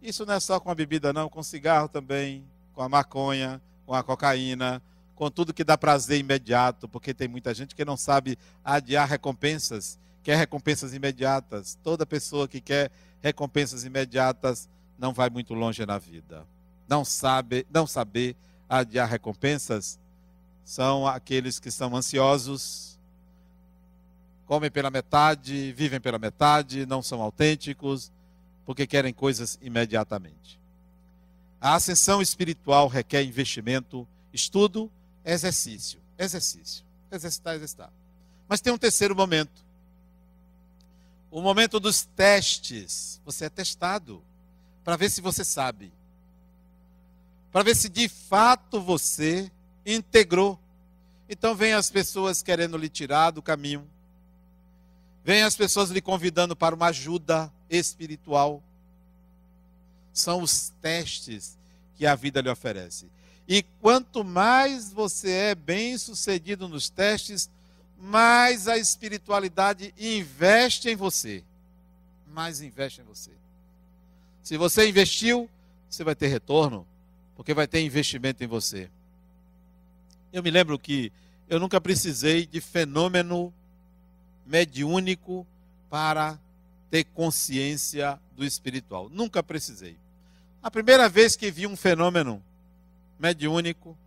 Isso não é só com a bebida, não, com cigarro também, com a maconha, com a cocaína, com tudo que dá prazer imediato, porque tem muita gente que não sabe adiar recompensas, quer recompensas imediatas. Toda pessoa que quer recompensas imediatas não vai muito longe na vida. Não sabe, não saber adiar recompensas são aqueles que são ansiosos, comem pela metade, vivem pela metade, não são autênticos, porque querem coisas imediatamente. A ascensão espiritual requer investimento, estudo, exercício, exercício, exercitar, exercitar. Mas tem um terceiro momento. O momento dos testes. Você é testado para ver se você sabe. Para ver se de fato você integrou. Então vem as pessoas querendo lhe tirar do caminho. Vem as pessoas lhe convidando para uma ajuda espiritual. São os testes que a vida lhe oferece. E quanto mais você é bem sucedido nos testes, mais a espiritualidade investe em você. Mais investe em você. Se você investiu, você vai ter retorno, porque vai ter investimento em você. Eu me lembro que eu nunca precisei de fenômeno mediúnico para ter consciência do espiritual. Nunca precisei. A primeira vez que vi um fenômeno mediúnico,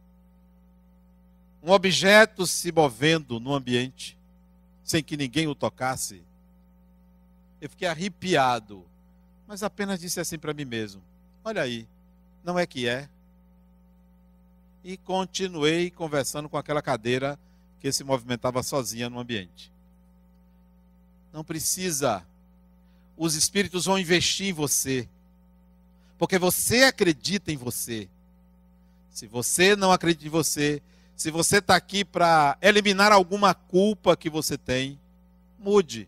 um objeto se movendo no ambiente, sem que ninguém o tocasse, eu fiquei arrepiado mas apenas disse assim para mim mesmo: Olha aí, não é que é. E continuei conversando com aquela cadeira que se movimentava sozinha no ambiente. Não precisa. Os espíritos vão investir em você. Porque você acredita em você. Se você não acredita em você, se você está aqui para eliminar alguma culpa que você tem, mude.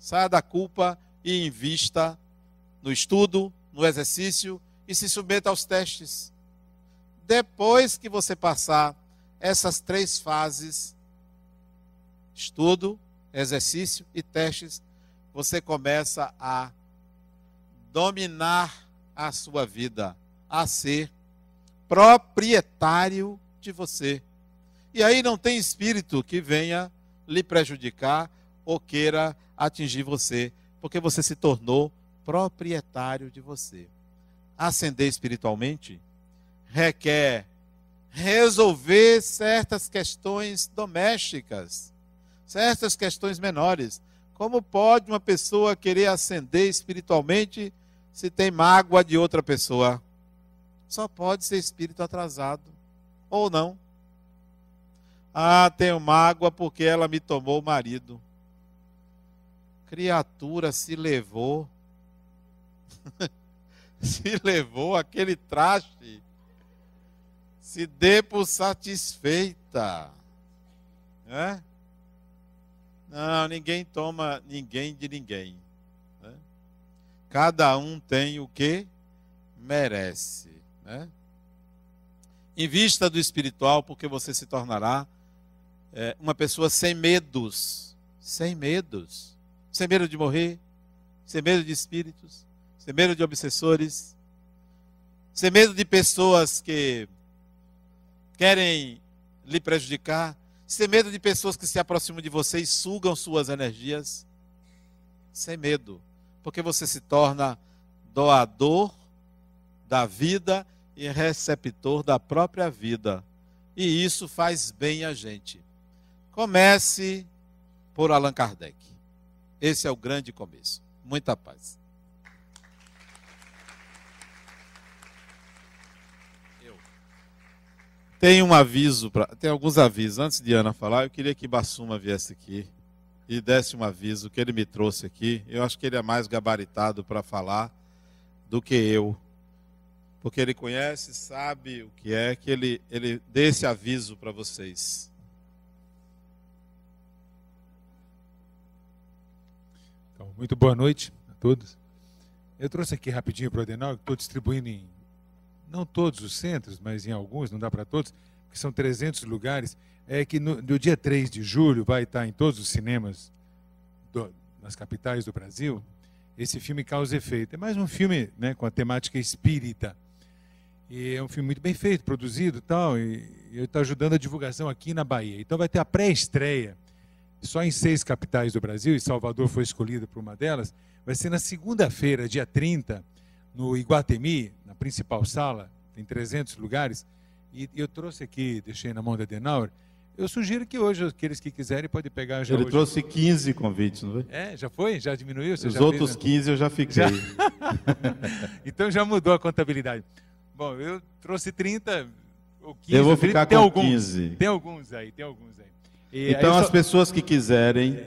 Saia da culpa e invista no estudo, no exercício e se submeta aos testes. Depois que você passar essas três fases, estudo, exercício e testes, você começa a dominar a sua vida, a ser proprietário de você. E aí não tem espírito que venha lhe prejudicar ou queira atingir você, porque você se tornou proprietário de você. Ascender espiritualmente requer resolver certas questões domésticas, certas questões menores. Como pode uma pessoa querer ascender espiritualmente se tem mágoa de outra pessoa? Só pode ser espírito atrasado ou não. Ah, tenho mágoa porque ela me tomou o marido. Criatura se levou se levou aquele traste, se dê por satisfeita. Né? Não, ninguém toma ninguém de ninguém. Né? Cada um tem o que merece. Né? vista do espiritual, porque você se tornará é, uma pessoa sem medos. Sem medos. Sem medo de morrer. Sem medo de espíritos sem medo de obsessores, sem medo de pessoas que querem lhe prejudicar, sem medo de pessoas que se aproximam de você e sugam suas energias. Sem medo, porque você se torna doador da vida e receptor da própria vida. E isso faz bem a gente. Comece por Allan Kardec. Esse é o grande começo. Muita paz. Tem um aviso, pra, tem alguns avisos. Antes de Ana falar, eu queria que Bassuma viesse aqui e desse um aviso que ele me trouxe aqui. Eu acho que ele é mais gabaritado para falar do que eu, porque ele conhece, sabe o que é, que ele, ele dê esse aviso para vocês. Então, muito boa noite a todos. Eu trouxe aqui rapidinho para o Adenal, estou distribuindo em não todos os centros, mas em alguns, não dá para todos, que são 300 lugares, é que no, no, dia 3 de julho vai estar em todos os cinemas do, nas capitais do Brasil, esse filme Causa Efeito. É mais um filme né, com a temática espírita. E é um filme muito bem feito, produzido tal, e eu estou ajudando a divulgação aqui na Bahia. Então vai ter a pré-estreia, só em seis capitais do Brasil, e Salvador foi escolhido por uma delas, vai ser na segunda-feira, dia 30, no Iguatemi, na principal sala, tem 300 lugares, e eu trouxe aqui, deixei na mão da Adenauer, eu sugiro que hoje, aqueles que quiserem, podem pegar já Ele hoje. trouxe 15 convites, não foi? É, já foi? Já diminuiu? Você Os já outros fez, né? 15 eu já fiquei. Já... então já mudou a contabilidade. Bom, eu trouxe 30 ou 15. Eu vou ficar 30, com 15. Tem alguns aí, tem alguns aí. E então, aí só... as pessoas que quiserem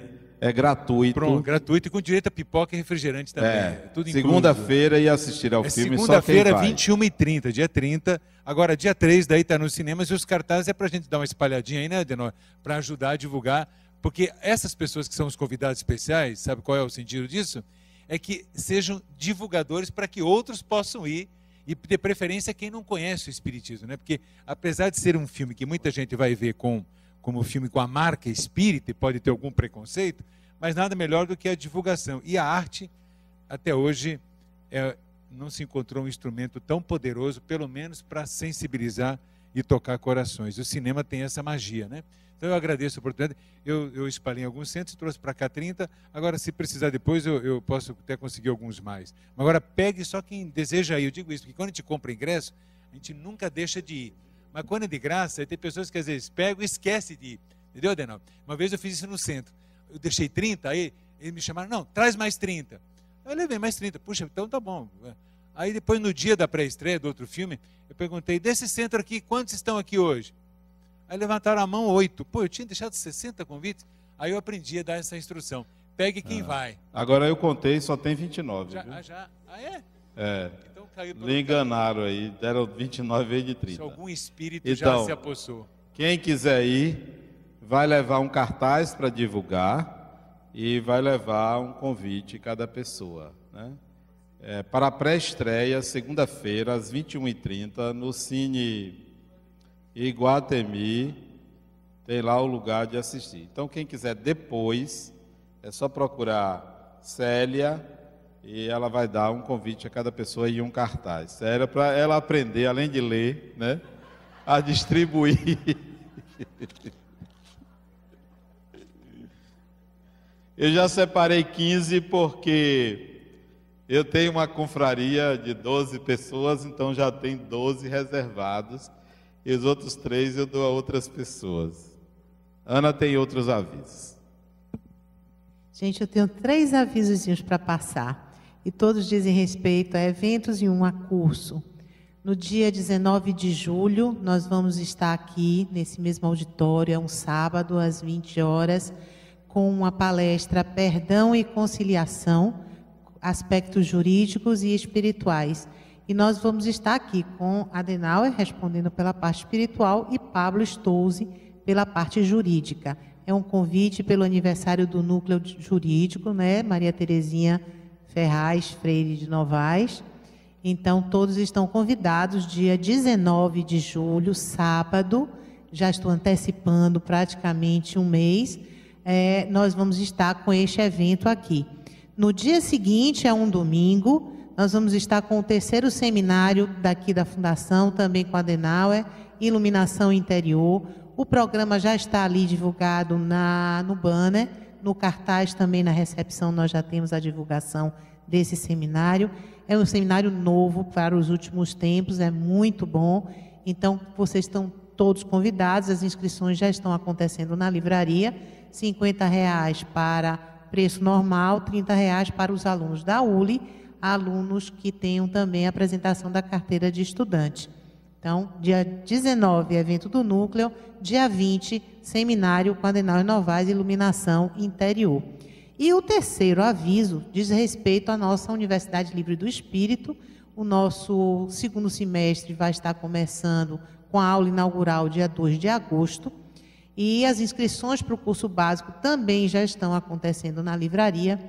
é gratuito. Pronto, gratuito e com direito a pipoca e refrigerante também. É, é segunda-feira e assistir ao é filme segunda-feira, 21h30, dia 30. Agora, dia 3, daí está nos cinemas e os cartazes é para a gente dar uma espalhadinha aí, né, Adenor? Para ajudar a divulgar. Porque essas pessoas que são os convidados especiais, sabe qual é o sentido disso? É que sejam divulgadores para que outros possam ir e de preferência quem não conhece o Espiritismo, né? Porque apesar de ser um filme que muita gente vai ver com como filme com a marca espírita e pode ter algum preconceito, mas nada melhor do que a divulgação. E a arte, até hoje, é, não se encontrou um instrumento tão poderoso, pelo menos para sensibilizar e tocar corações. O cinema tem essa magia, né? Então eu agradeço a oportunidade. Eu, eu espalhei em alguns centros, trouxe para cá 30. Agora, se precisar depois, eu, eu posso até conseguir alguns mais. Mas agora, pegue só quem deseja ir. Eu digo isso, porque quando a gente compra ingresso, a gente nunca deixa de ir. Mas quando é de graça, tem pessoas que às vezes pegam e esquecem de ir. Entendeu, Adenal? Uma vez eu fiz isso no centro eu deixei 30, aí eles me chamaram, não, traz mais 30. Eu levei mais 30, puxa, então tá bom. Aí depois, no dia da pré-estreia do outro filme, eu perguntei, desse centro aqui, quantos estão aqui hoje? Aí levantaram a mão, oito. Pô, eu tinha deixado 60 convites, aí eu aprendi a dar essa instrução. Pegue quem ah, vai. Agora eu contei, só tem 29. Já, viu? já. Ah, é? É. Então caiu pelo Me enganaram aí, deram 29 vezes de 30. Se algum espírito então, já se apossou. Quem quiser ir, vai levar um cartaz para divulgar e vai levar um convite cada pessoa. Né? É, para a pré-estreia, segunda-feira, às 21h30, no Cine Iguatemi, tem lá o lugar de assistir. Então, quem quiser depois, é só procurar Célia e ela vai dar um convite a cada pessoa e um cartaz. Célia, para ela aprender, além de ler, né, a distribuir. Eu já separei 15 porque eu tenho uma confraria de 12 pessoas, então já tem 12 reservados. E os outros três eu dou a outras pessoas. Ana tem outros avisos. Gente, eu tenho três avisos para passar. E todos dizem respeito a eventos e um a curso. No dia 19 de julho, nós vamos estar aqui nesse mesmo auditório, é um sábado, às 20 horas com uma palestra Perdão e Conciliação, aspectos jurídicos e espirituais. E nós vamos estar aqui com Adenauer respondendo pela parte espiritual e Pablo Stouze pela parte jurídica. É um convite pelo aniversário do núcleo jurídico, né? Maria Terezinha Ferraz Freire de Novaes. Então, todos estão convidados, dia 19 de julho, sábado. Já estou antecipando praticamente um mês é, nós vamos estar com este evento aqui. No dia seguinte, é um domingo, nós vamos estar com o terceiro seminário daqui da Fundação, também com a Adenauer, Iluminação Interior. O programa já está ali divulgado na, no banner, no cartaz também na recepção nós já temos a divulgação desse seminário. É um seminário novo para os últimos tempos, é muito bom. Então, vocês estão todos convidados, as inscrições já estão acontecendo na livraria 50 reais para preço normal, 30 reais para os alunos da ULE, alunos que tenham também a apresentação da carteira de estudante. Então, dia 19, evento do núcleo, dia 20, seminário com e Novaes Iluminação Interior. E o terceiro aviso diz respeito à nossa Universidade Livre do Espírito. O nosso segundo semestre vai estar começando com a aula inaugural dia 2 de agosto. E as inscrições para o curso básico também já estão acontecendo na livraria.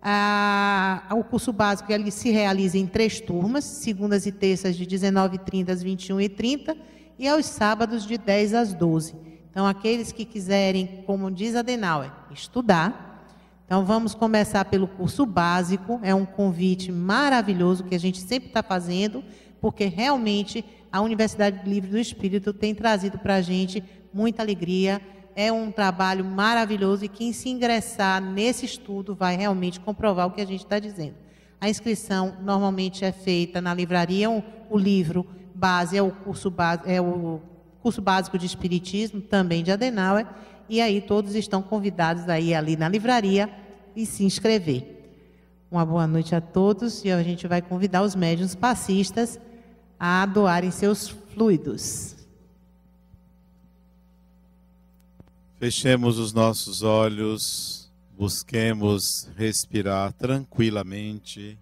Ah, o curso básico ele se realiza em três turmas, segundas e terças de 19h30 às 21h30 e aos sábados de 10 às 12. Então, aqueles que quiserem, como diz Adenauer, estudar. Então, vamos começar pelo curso básico. É um convite maravilhoso que a gente sempre está fazendo, porque realmente a Universidade Livre do Espírito tem trazido para a gente muita alegria. É um trabalho maravilhoso e quem se ingressar nesse estudo vai realmente comprovar o que a gente está dizendo. A inscrição normalmente é feita na livraria, o, livro base é o curso base, é o curso básico de espiritismo, também de Adenauer, e aí todos estão convidados aí ali na livraria e se inscrever. Uma boa noite a todos e a gente vai convidar os médiuns passistas a doarem seus fluidos. Fechemos os nossos olhos, busquemos respirar tranquilamente,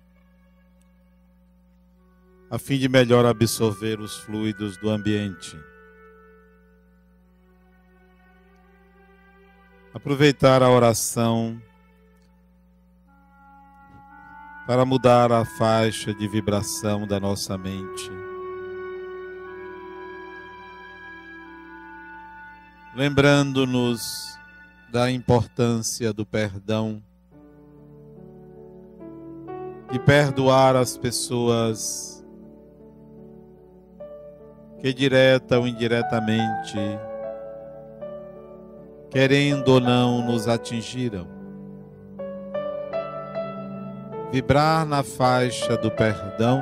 a fim de melhor absorver os fluidos do ambiente. Aproveitar a oração para mudar a faixa de vibração da nossa mente. lembrando-nos da importância do perdão, de perdoar as pessoas que direta ou indiretamente, querendo ou não, nos atingiram. Vibrar na faixa do perdão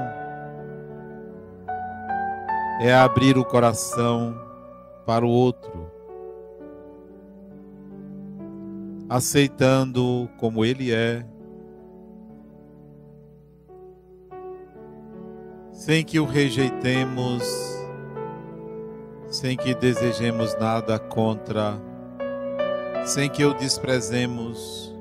é abrir o coração para o outro aceitando como ele é, sem que o rejeitemos, sem que desejemos nada contra, sem que o desprezemos.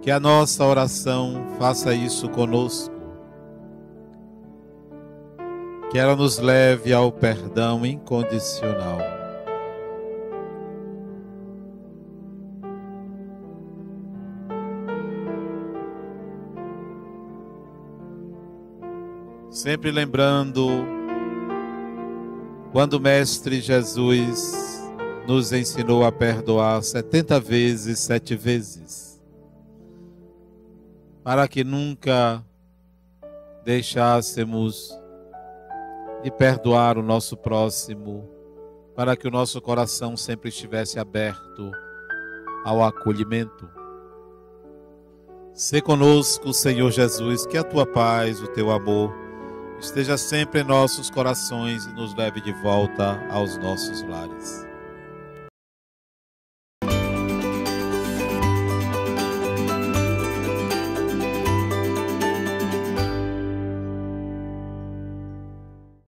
Que a nossa oração faça isso conosco que ela nos leve ao perdão incondicional. Sempre lembrando quando o Mestre Jesus nos ensinou a perdoar setenta vezes, sete vezes, para que nunca deixássemos de perdoar o nosso próximo, para que o nosso coração sempre estivesse aberto ao acolhimento. Se conosco, Senhor Jesus, que a tua paz, o teu amor, esteja sempre em nossos corações e nos leve de volta aos nossos lares.